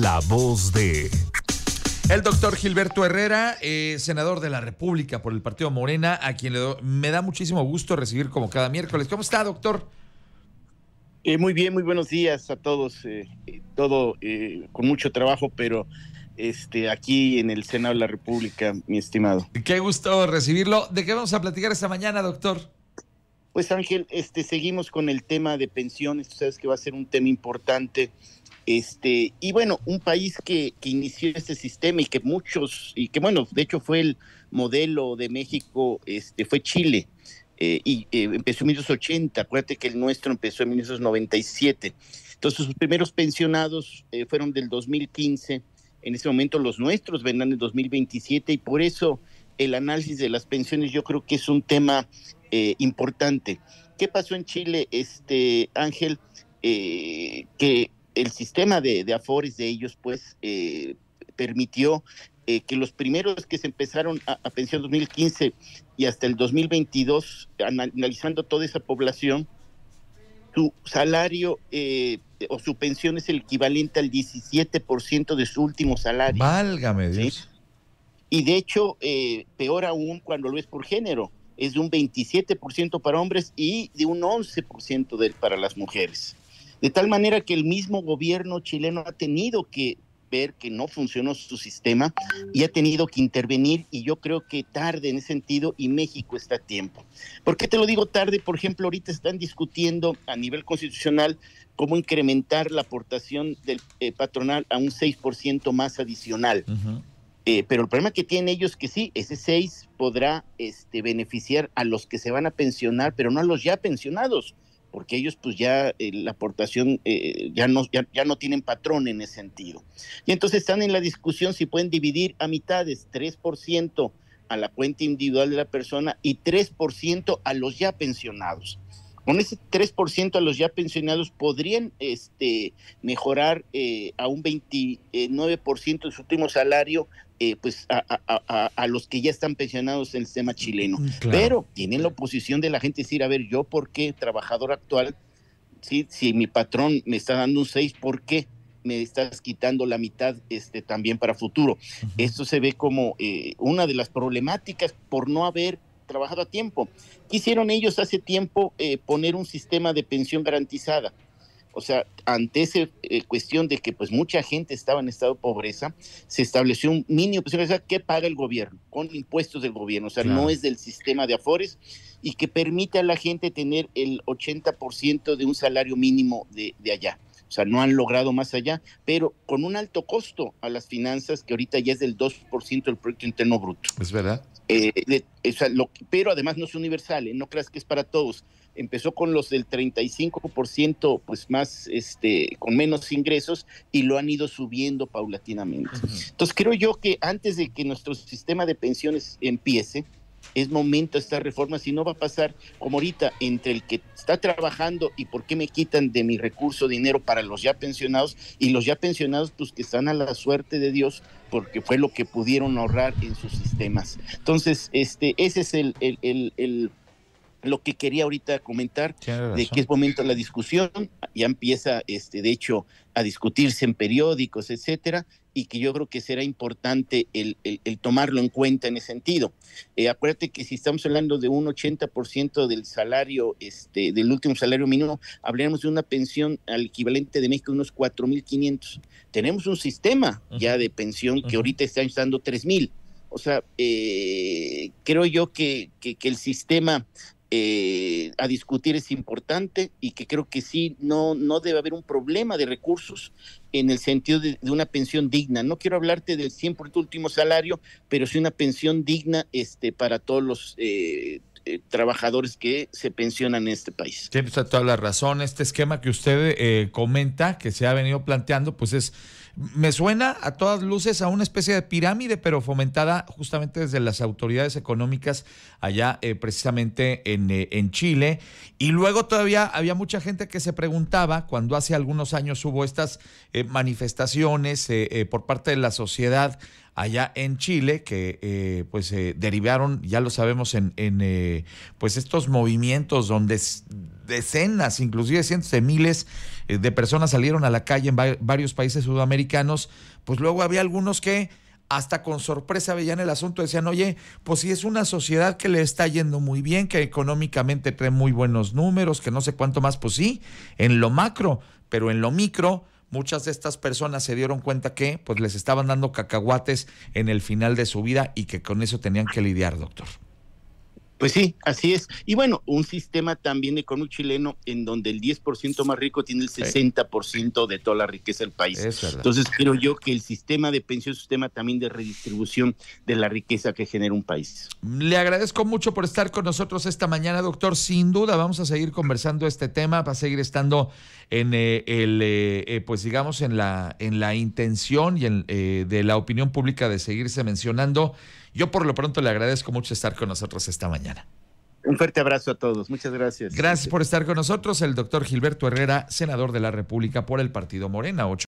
La voz de... El doctor Gilberto Herrera, eh, senador de la República por el Partido Morena, a quien le me da muchísimo gusto recibir como cada miércoles. ¿Cómo está, doctor? Eh, muy bien, muy buenos días a todos. Eh, todo con mucho trabajo, pero este, aquí en el Senado de la República, mi estimado. Qué gusto recibirlo. ¿De qué vamos a platicar esta mañana, doctor? Pues Ángel, este, seguimos con el tema de pensiones, sabes que va a ser un tema importante. Este, y bueno, un país que, inició este sistema y que muchos, y que bueno, de hecho fue el modelo de México, este, fue Chile, eh, y eh, empezó en 1980, acuérdate que el nuestro empezó en 1997. Entonces sus primeros pensionados eh, fueron del 2015, en ese momento los nuestros vendrán en 2027 y por eso el análisis de las pensiones yo creo que es un tema eh, importante. ¿Qué pasó en Chile, este Ángel? Eh, que el sistema de, afores de ellos, pues, eh, permitió que los primeros que se empezaron a, a, pensión 2015 y hasta el 2022, analizando toda esa población, su salario o su pensión es el equivalente al 17% de su último salario. Válgame Dios. Y de hecho, peor aún cuando lo es por género es de un 27% para hombres y de un 11% para las mujeres. De tal manera que el mismo gobierno chileno ha tenido que ver que no funcionó su sistema y ha tenido que intervenir y yo creo que tarde en ese sentido y México está a tiempo. ¿Por qué te lo digo tarde? Por ejemplo, ahorita están discutiendo a nivel constitucional cómo incrementar la aportación del eh, patronal a un 6% más adicional. Eh, pero el problema que tienen ellos es que sí, ese 6 podrá este, beneficiar a los que se van a pensionar, pero no a los ya pensionados, porque ellos pues ya eh, la aportación eh, ya, no, ya, no tienen patrón en ese sentido. Y entonces están en la discusión si pueden dividir a mitades, 3% a la cuenta individual de la persona y 3% a los ya pensionados. Con ese 3% a los ya pensionados podrían este, mejorar eh, a un 29% de su último salario eh, pues a, los que ya están pensionados en el sistema mm, chileno. Mm, Pero tienen la oposición de la gente decir, a ver, yo por qué, trabajador actual, si, si mi patrón me está dando un 6, ¿por qué? me estás quitando la mitad este, también para futuro. Esto se ve como eh, una de las problemáticas por no haber trabajado a tiempo. Quisieron ellos hace tiempo eh, poner un sistema de pensión garantizada. O sea, ante esa eh, cuestión de que pues mucha gente estaba en estado de pobreza, se estableció un mínimo pensión que paga el gobierno, con impuestos del gobierno, o sea, no es del sistema de afores y que permite a la gente tener el 80% de un salario mínimo de, allá. O sea, no han logrado más allá, pero con un alto costo a las finanzas que ahorita ya es del 2% del Producto Interno Bruto. Es verdad. Eh, pero además no es universal, ¿eh? no creas que es para todos. Empezó con los del 35% pues más este con menos ingresos y lo han ido subiendo paulatinamente. Entonces creo yo que antes de que nuestro sistema de pensiones empiece, es momento esta reforma, si no va a pasar como ahorita, entre el que está trabajando y por qué me quitan de mi recurso dinero para los ya pensionados y los ya pensionados pues que están a la suerte de Dios porque fue lo que pudieron ahorrar en sus sistemas. Entonces, este, ese es el, el, el, el lo que quería ahorita comentar, de que es momento de la discusión, ya empieza, este, de hecho, a discutirse en periódicos, etcétera, y que yo creo que será importante el, el, tomarlo en cuenta en ese sentido. Eh, acuérdate que si estamos hablando de un 80% del salario, este, del último salario mínimo, hablemos de una pensión al equivalente de México de unos 4.500. Tenemos un sistema ya de pensión que ahorita está dando 3.000. O sea, eh, creo yo que, que el sistema eh, a discutir es importante y que creo que sí, no, no debe haber un problema de recursos en el sentido de, una pensión digna. No quiero hablarte del 100% último salario, pero sí una pensión digna este, para todos los eh, eh, trabajadores que se pensionan en este país. Tiene pues, usted a toda la razón. Este esquema que usted eh, comenta, que se ha venido planteando, pues es, me suena a todas luces a una especie de pirámide, pero fomentada justamente desde las autoridades económicas allá eh, precisamente en, en Chile. Y luego todavía había mucha gente que se preguntaba, cuando hace algunos años hubo estas manifestaciones por parte de la sociedad, allá en Chile, que eh, pues se eh, derivaron, ya lo sabemos, en, eh, pues estos movimientos donde decenas, inclusive cientos de miles de personas salieron a la calle en varios países sudamericanos, pues luego había algunos que hasta con sorpresa veían el asunto, decían, oye, pues si es una sociedad que le está yendo muy bien, que económicamente trae muy buenos números, que no sé cuánto más, pues sí, en lo macro, pero en lo micro, muchas de estas personas se dieron cuenta que pues les estaban dando cacahuates en el final de su vida y que con eso tenían que lidiar, doctor. Pues sí, así es. Y bueno, un sistema también económico chileno en donde el 10% más rico tiene el 60% de toda la riqueza del país. Entonces creo yo que el sistema de pensión es un sistema también de redistribución de la riqueza que genera un país. Le agradezco mucho por estar con nosotros esta mañana, doctor. Sin duda vamos a seguir conversando este tema, va a seguir estando en eh, el, eh, eh, pues digamos, en la, en la intención y en, de la opinión pública de seguirse mencionando. Yo por lo pronto le agradezco mucho estar con nosotros esta mañana. Un fuerte abrazo a todos. Muchas gracias. Gracias por estar con nosotros. El doctor Gilberto Herrera, senador de la República por el Partido Morena. 8